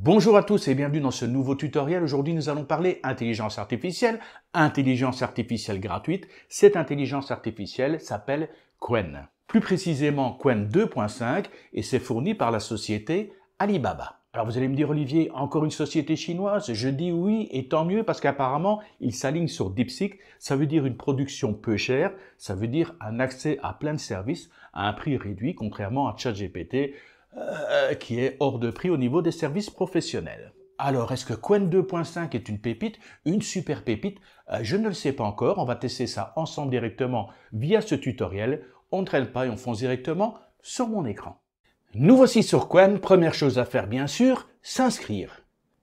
Bonjour à tous et bienvenue dans ce nouveau tutoriel. Aujourd'hui, nous allons parler intelligence artificielle, intelligence artificielle gratuite. Cette intelligence artificielle s'appelle Quen. Plus précisément, Quen 2.5 et c'est fourni par la société Alibaba. Alors vous allez me dire Olivier, encore une société chinoise Je dis oui et tant mieux parce qu'apparemment il s'aligne sur DeepSeek. Ça veut dire une production peu chère, ça veut dire un accès à plein de services à un prix réduit contrairement à ChatGPT euh, qui est hors de prix au niveau des services professionnels. Alors, est-ce que Quen 2.5 est une pépite, une super pépite euh, Je ne le sais pas encore. On va tester ça ensemble directement via ce tutoriel. On ne traîne pas et on fonce directement sur mon écran. Nous voici sur Quen. Première chose à faire, bien sûr, s'inscrire.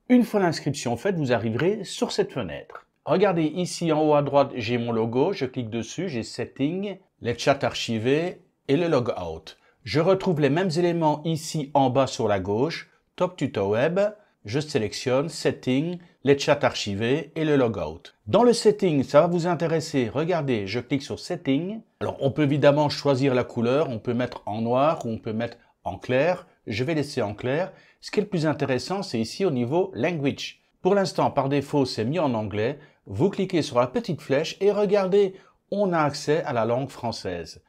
Une fois l'inscription faite, vous arriverez sur cette fenêtre. Regardez ici en haut à droite, j'ai mon logo. Je clique dessus, j'ai Settings, les chats archivés et le Logout. Je retrouve les mêmes éléments ici en bas sur la gauche, Top Tuto Web, je sélectionne Settings, les chats archivés et le logout. Dans le setting, ça va vous intéresser. Regardez, je clique sur Setting. Alors, on peut évidemment choisir la couleur. On peut mettre en noir ou on peut mettre en clair. Je vais laisser en clair. Ce qui est le plus intéressant, c'est ici au niveau Language. Pour l'instant, par défaut, c'est mis en anglais. Vous cliquez sur la petite flèche et regardez, on a accès à la langue française.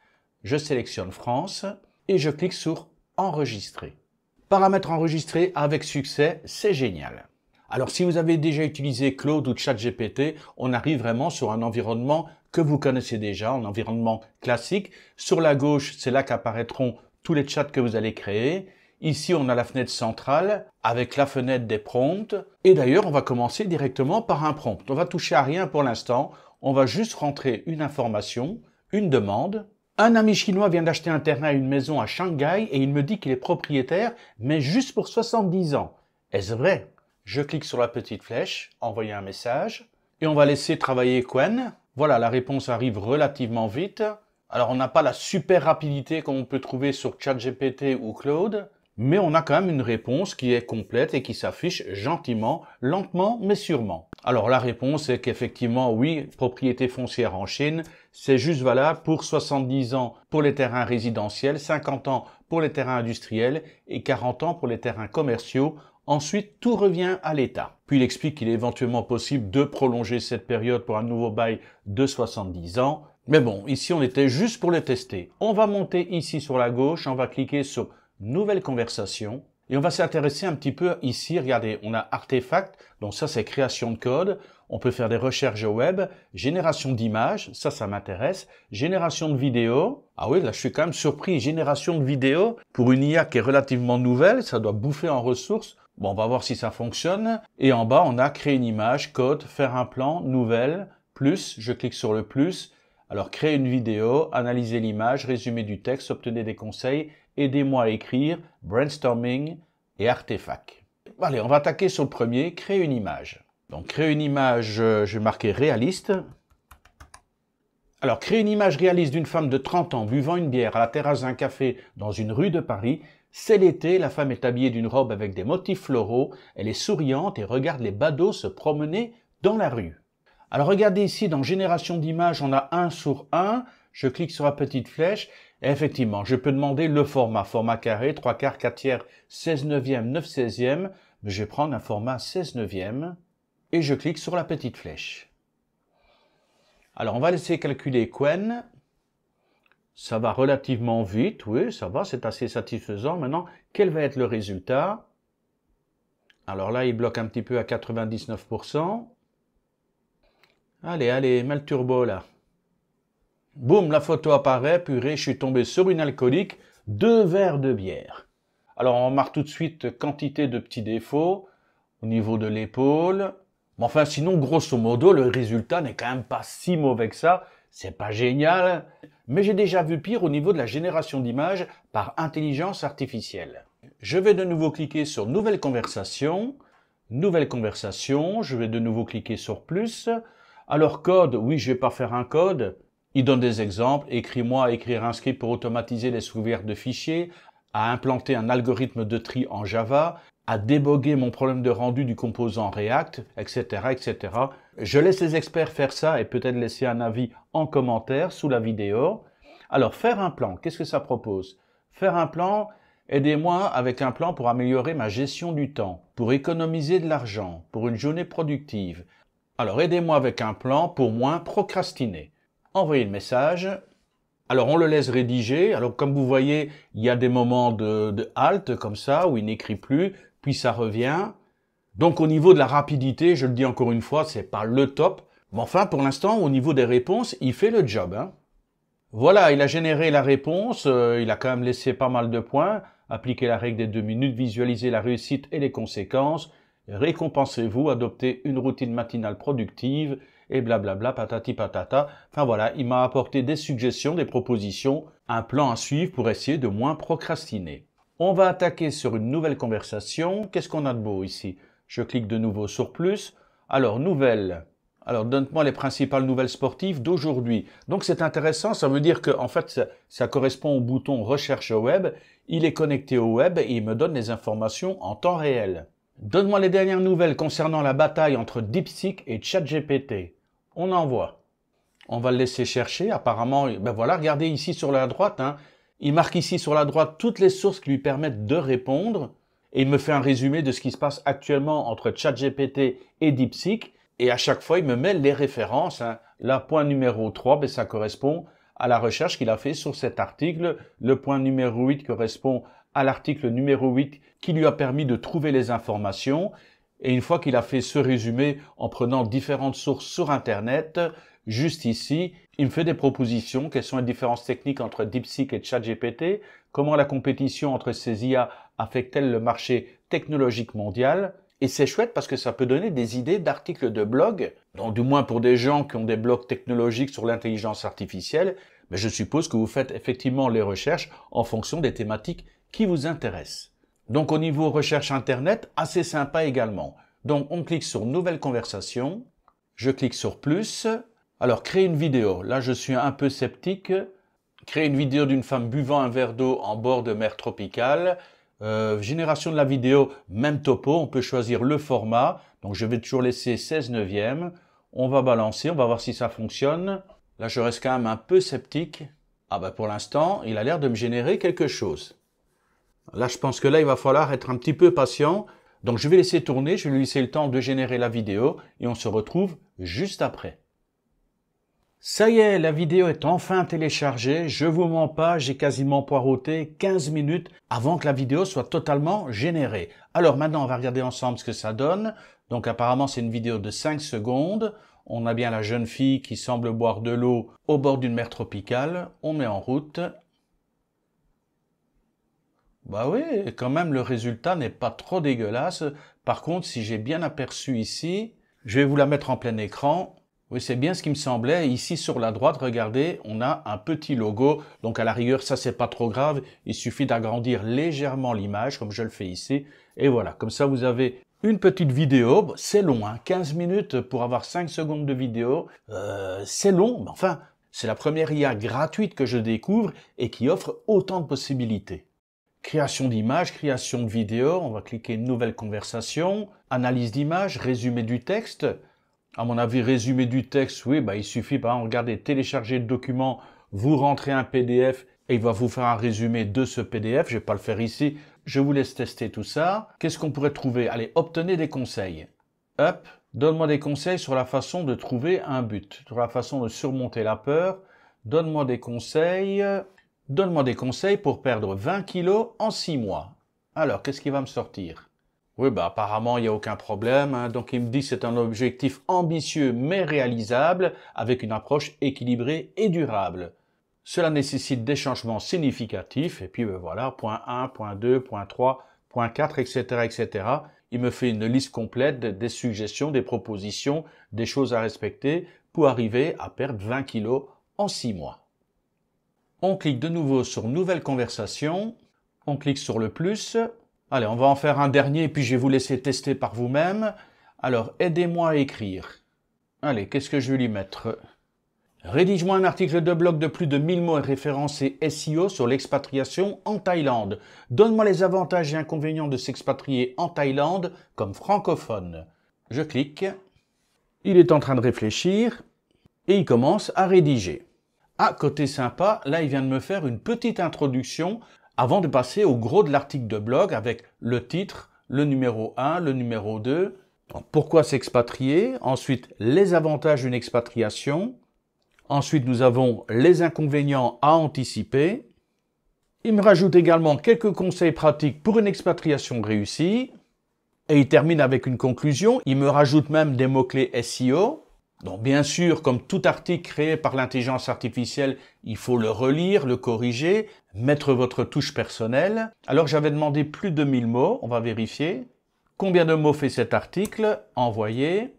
Je sélectionne France et je clique sur enregistrer. Paramètres enregistrés avec succès, c'est génial. Alors si vous avez déjà utilisé Claude ou ChatGPT, on arrive vraiment sur un environnement que vous connaissez déjà, un environnement classique. Sur la gauche, c'est là qu'apparaîtront tous les chats que vous allez créer. Ici, on a la fenêtre centrale avec la fenêtre des prompts. Et d'ailleurs, on va commencer directement par un prompt. On va toucher à rien pour l'instant. On va juste rentrer une information, une demande. Un ami chinois vient d'acheter un terrain et une maison à Shanghai et il me dit qu'il est propriétaire, mais juste pour 70 ans. Est-ce vrai Je clique sur la petite flèche, envoyer un message, et on va laisser travailler Quen. Voilà, la réponse arrive relativement vite. Alors on n'a pas la super rapidité qu'on peut trouver sur ChatGPT ou Cloud, mais on a quand même une réponse qui est complète et qui s'affiche gentiment, lentement mais sûrement. Alors la réponse est qu'effectivement, oui, propriété foncière en Chine, c'est juste valable pour 70 ans pour les terrains résidentiels, 50 ans pour les terrains industriels et 40 ans pour les terrains commerciaux. Ensuite, tout revient à l'État. Puis il explique qu'il est éventuellement possible de prolonger cette période pour un nouveau bail de 70 ans. Mais bon, ici on était juste pour le tester. On va monter ici sur la gauche, on va cliquer sur Nouvelle conversation et on va s'intéresser un petit peu ici, regardez, on a artefacts, donc ça c'est création de code, on peut faire des recherches web, génération d'images, ça ça m'intéresse, génération de vidéos, ah oui là je suis quand même surpris, génération de vidéos, pour une IA qui est relativement nouvelle, ça doit bouffer en ressources, bon on va voir si ça fonctionne, et en bas on a créer une image, code, faire un plan, nouvelle, plus, je clique sur le plus, alors créer une vidéo, analyser l'image, résumer du texte, obtenir des conseils Aidez-moi à écrire, brainstorming et artefact. Allez, on va attaquer sur le premier, créer une image. Donc créer une image, euh, je vais marquer réaliste. Alors créer une image réaliste d'une femme de 30 ans buvant une bière à la terrasse d'un café dans une rue de Paris. C'est l'été, la femme est habillée d'une robe avec des motifs floraux, elle est souriante et regarde les badauds se promener dans la rue. Alors regardez ici dans Génération d'images, on a 1 sur 1, je clique sur la petite flèche Effectivement, je peux demander le format, format carré, 3 quarts, 4 tiers, 16 neuvième, 9 seizième. Je vais prendre un format 16 neuvième et je clique sur la petite flèche. Alors, on va laisser calculer Quen. Ça va relativement vite, oui, ça va, c'est assez satisfaisant. Maintenant, quel va être le résultat Alors là, il bloque un petit peu à 99%. Allez, allez, mets le turbo là. Boum, la photo apparaît, purée, je suis tombé sur une alcoolique, deux verres de bière. Alors on remarque tout de suite quantité de petits défauts au niveau de l'épaule. Mais enfin, sinon, grosso modo, le résultat n'est quand même pas si mauvais que ça. C'est pas génial. Mais j'ai déjà vu pire au niveau de la génération d'images par intelligence artificielle. Je vais de nouveau cliquer sur Nouvelle conversation. Nouvelle conversation. Je vais de nouveau cliquer sur Plus. Alors code, oui, je vais pas faire un code il donne des exemples, écris-moi à écrire un script pour automatiser les souverains de fichiers, à implanter un algorithme de tri en Java, à déboguer mon problème de rendu du composant React, etc., etc. Je laisse les experts faire ça et peut-être laisser un avis en commentaire sous la vidéo. Alors, faire un plan, qu'est-ce que ça propose Faire un plan, aidez-moi avec un plan pour améliorer ma gestion du temps, pour économiser de l'argent, pour une journée productive. Alors, aidez-moi avec un plan pour moins procrastiner envoyer le message. Alors on le laisse rédiger. Alors comme vous voyez, il y a des moments de, de halte comme ça où il n'écrit plus, puis ça revient. Donc au niveau de la rapidité, je le dis encore une fois, c'est pas le top. Mais enfin, pour l'instant, au niveau des réponses, il fait le job. Hein. Voilà, il a généré la réponse, euh, il a quand même laissé pas mal de points, appliquez la règle des deux minutes, visualisez la réussite et les conséquences, récompensez-vous, adoptez une routine matinale productive, et blablabla, patati patata. Enfin voilà, il m'a apporté des suggestions, des propositions, un plan à suivre pour essayer de moins procrastiner. On va attaquer sur une nouvelle conversation. Qu'est-ce qu'on a de beau ici Je clique de nouveau sur plus. Alors, nouvelles. Alors, donne-moi les principales nouvelles sportives d'aujourd'hui. Donc, c'est intéressant. Ça veut dire que, en fait, ça, correspond au bouton recherche web. Il est connecté au web et il me donne les informations en temps réel. Donne-moi les dernières nouvelles concernant la bataille entre DeepSeek et ChatGPT on envoie. On va le laisser chercher. Apparemment, ben voilà, regardez ici sur la droite. Hein. Il marque ici sur la droite toutes les sources qui lui permettent de répondre. Et il me fait un résumé de ce qui se passe actuellement entre ChatGPT et DeepSeek. Et à chaque fois, il me met les références. Hein. La point numéro 3, ben, ça correspond à la recherche qu'il a fait sur cet article. Le point numéro 8 correspond à l'article numéro 8 qui lui a permis de trouver les informations. Et une fois qu'il a fait ce résumé en prenant différentes sources sur Internet, juste ici, il me fait des propositions, quelles sont les différences techniques entre DeepSeek et ChatGPT, comment la compétition entre ces IA affecte-t-elle le marché technologique mondial, et c'est chouette parce que ça peut donner des idées d'articles de blog, donc du moins pour des gens qui ont des blogs technologiques sur l'intelligence artificielle, mais je suppose que vous faites effectivement les recherches en fonction des thématiques qui vous intéressent. Donc au niveau recherche Internet, assez sympa également. Donc on clique sur Nouvelle conversation, je clique sur Plus. Alors créer une vidéo, là je suis un peu sceptique. Créer une vidéo d'une femme buvant un verre d'eau en bord de mer tropicale. Euh, génération de la vidéo, même topo, on peut choisir le format. Donc je vais toujours laisser 16 neuvième. On va balancer, on va voir si ça fonctionne. Là je reste quand même un peu sceptique. Ah ben, pour l'instant, il a l'air de me générer quelque chose. Là, je pense que là, il va falloir être un petit peu patient. Donc, je vais laisser tourner, je vais lui laisser le temps de générer la vidéo et on se retrouve juste après. Ça y est, la vidéo est enfin téléchargée. Je vous mens pas, j'ai quasiment poireauté 15 minutes avant que la vidéo soit totalement générée. Alors maintenant, on va regarder ensemble ce que ça donne. Donc apparemment, c'est une vidéo de 5 secondes. On a bien la jeune fille qui semble boire de l'eau au bord d'une mer tropicale. On met en route bah oui, quand même, le résultat n'est pas trop dégueulasse. Par contre, si j'ai bien aperçu ici, je vais vous la mettre en plein écran. Oui, c'est bien ce qui me semblait. Ici, sur la droite, regardez, on a un petit logo. Donc, à la rigueur, ça, c'est pas trop grave. Il suffit d'agrandir légèrement l'image, comme je le fais ici. Et voilà, comme ça, vous avez une petite vidéo. C'est long, hein, 15 minutes pour avoir 5 secondes de vidéo. Euh, c'est long, mais enfin, c'est la première IA gratuite que je découvre et qui offre autant de possibilités. Création d'images, création de vidéos, on va cliquer nouvelle conversation, analyse d'images, résumé du texte. À mon avis, résumé du texte, oui, bah, il suffit, par exemple, regardez, télécharger le document, vous rentrez un PDF et il va vous faire un résumé de ce PDF. Je vais pas le faire ici. Je vous laisse tester tout ça. Qu'est-ce qu'on pourrait trouver? Allez, obtenez des conseils. Hop. Donne-moi des conseils sur la façon de trouver un but, sur la façon de surmonter la peur. Donne-moi des conseils Donne-moi des conseils pour perdre 20 kilos en 6 mois. Alors, qu'est-ce qui va me sortir Oui, bah apparemment, il n'y a aucun problème. Hein. Donc, il me dit c'est un objectif ambitieux mais réalisable avec une approche équilibrée et durable. Cela nécessite des changements significatifs. Et puis, ben voilà, point 1, point 2, point 3, point 4, etc., etc. Il me fait une liste complète des suggestions, des propositions, des choses à respecter pour arriver à perdre 20 kilos en 6 mois. On clique de nouveau sur Nouvelle conversation. On clique sur le plus. Allez, on va en faire un dernier puis je vais vous laisser tester par vous-même. Alors, aidez-moi à écrire. Allez, qu'est-ce que je vais lui mettre Rédige-moi un article de blog de plus de 1000 mots et référencé SEO sur l'expatriation en Thaïlande. Donne-moi les avantages et inconvénients de s'expatrier en Thaïlande comme francophone. Je clique. Il est en train de réfléchir et il commence à rédiger. Ah, côté sympa, là il vient de me faire une petite introduction avant de passer au gros de l'article de blog avec le titre, le numéro 1, le numéro 2, pourquoi s'expatrier, ensuite les avantages d'une expatriation, ensuite nous avons les inconvénients à anticiper, il me rajoute également quelques conseils pratiques pour une expatriation réussie, et il termine avec une conclusion, il me rajoute même des mots-clés SEO, donc bien sûr, comme tout article créé par l'intelligence artificielle, il faut le relire, le corriger, mettre votre touche personnelle. Alors j'avais demandé plus de 1000 mots, on va vérifier. Combien de mots fait cet article Envoyé.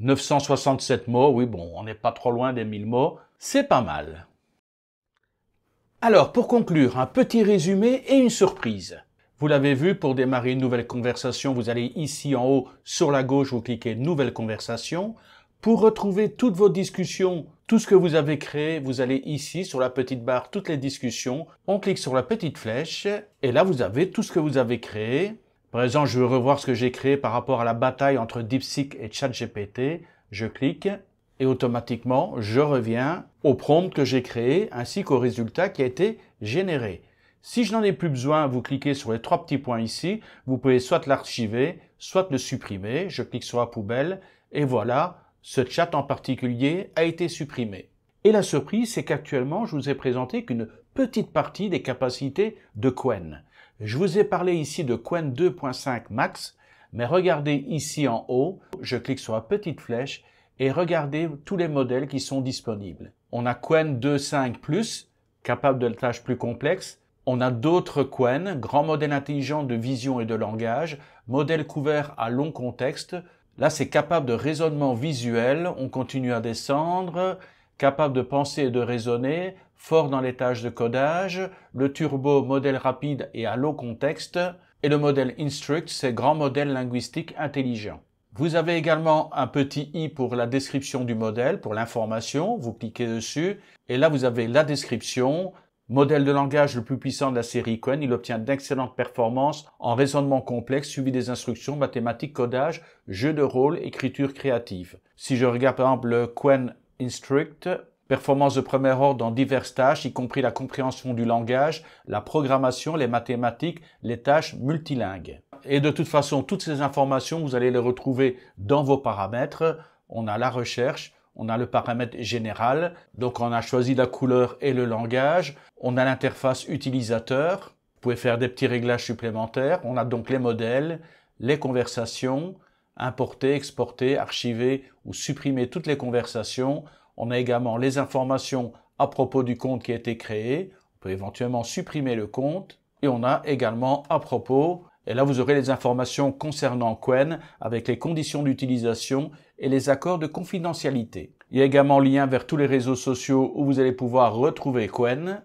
967 mots, oui bon, on n'est pas trop loin des 1000 mots, c'est pas mal. Alors pour conclure, un petit résumé et une surprise. Vous l'avez vu, pour démarrer une nouvelle conversation, vous allez ici en haut, sur la gauche, vous cliquez Nouvelle conversation. Pour retrouver toutes vos discussions, tout ce que vous avez créé, vous allez ici sur la petite barre Toutes les discussions. On clique sur la petite flèche et là vous avez tout ce que vous avez créé. Par exemple, je veux revoir ce que j'ai créé par rapport à la bataille entre DeepSeek et ChatGPT. Je clique et automatiquement je reviens au prompt que j'ai créé ainsi qu'au résultat qui a été généré. Si je n'en ai plus besoin, vous cliquez sur les trois petits points ici. Vous pouvez soit l'archiver, soit le supprimer. Je clique sur la poubelle et voilà, ce chat en particulier a été supprimé. Et la surprise, c'est qu'actuellement, je vous ai présenté qu'une petite partie des capacités de Quen. Je vous ai parlé ici de Quen 2.5 Max, mais regardez ici en haut, je clique sur la petite flèche et regardez tous les modèles qui sont disponibles. On a Quen 2.5 Plus, capable de tâches plus complexes, on a d'autres Quen, grand modèle intelligent de vision et de langage, modèle couvert à long contexte. Là, c'est capable de raisonnement visuel. On continue à descendre. Capable de penser et de raisonner, fort dans les tâches de codage, le turbo modèle rapide et à long contexte, et le modèle Instruct, c'est grand modèle linguistique intelligent. Vous avez également un petit i pour la description du modèle, pour l'information, vous cliquez dessus, et là vous avez la description, Modèle de langage le plus puissant de la série Quen, il obtient d'excellentes performances en raisonnement complexe, suivi des instructions, mathématiques, codage, jeu de rôle, écriture créative. Si je regarde par exemple le Quen Instruct, performance de premier ordre dans diverses tâches, y compris la compréhension du langage, la programmation, les mathématiques, les tâches multilingues. Et de toute façon, toutes ces informations, vous allez les retrouver dans vos paramètres. On a la recherche, on a le paramètre général, donc on a choisi la couleur et le langage, on a l'interface utilisateur, vous pouvez faire des petits réglages supplémentaires, on a donc les modèles, les conversations, importer, exporter, archiver ou supprimer toutes les conversations, on a également les informations à propos du compte qui a été créé, on peut éventuellement supprimer le compte, et on a également à propos et là, vous aurez les informations concernant Quen avec les conditions d'utilisation et les accords de confidentialité. Il y a également lien vers tous les réseaux sociaux où vous allez pouvoir retrouver Quen.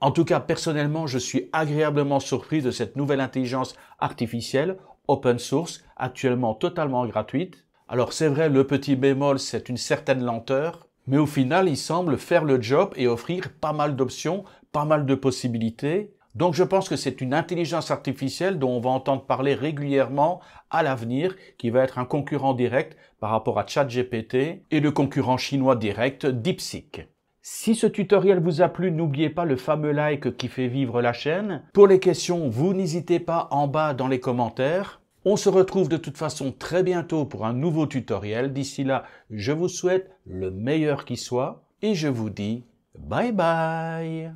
En tout cas, personnellement, je suis agréablement surpris de cette nouvelle intelligence artificielle open source, actuellement totalement gratuite. Alors c'est vrai, le petit bémol, c'est une certaine lenteur, mais au final, il semble faire le job et offrir pas mal d'options, pas mal de possibilités. Donc je pense que c'est une intelligence artificielle dont on va entendre parler régulièrement à l'avenir, qui va être un concurrent direct par rapport à ChatGPT et le concurrent chinois direct DeepSeek. Si ce tutoriel vous a plu, n'oubliez pas le fameux like qui fait vivre la chaîne. Pour les questions, vous n'hésitez pas en bas dans les commentaires. On se retrouve de toute façon très bientôt pour un nouveau tutoriel. D'ici là, je vous souhaite le meilleur qui soit et je vous dis bye bye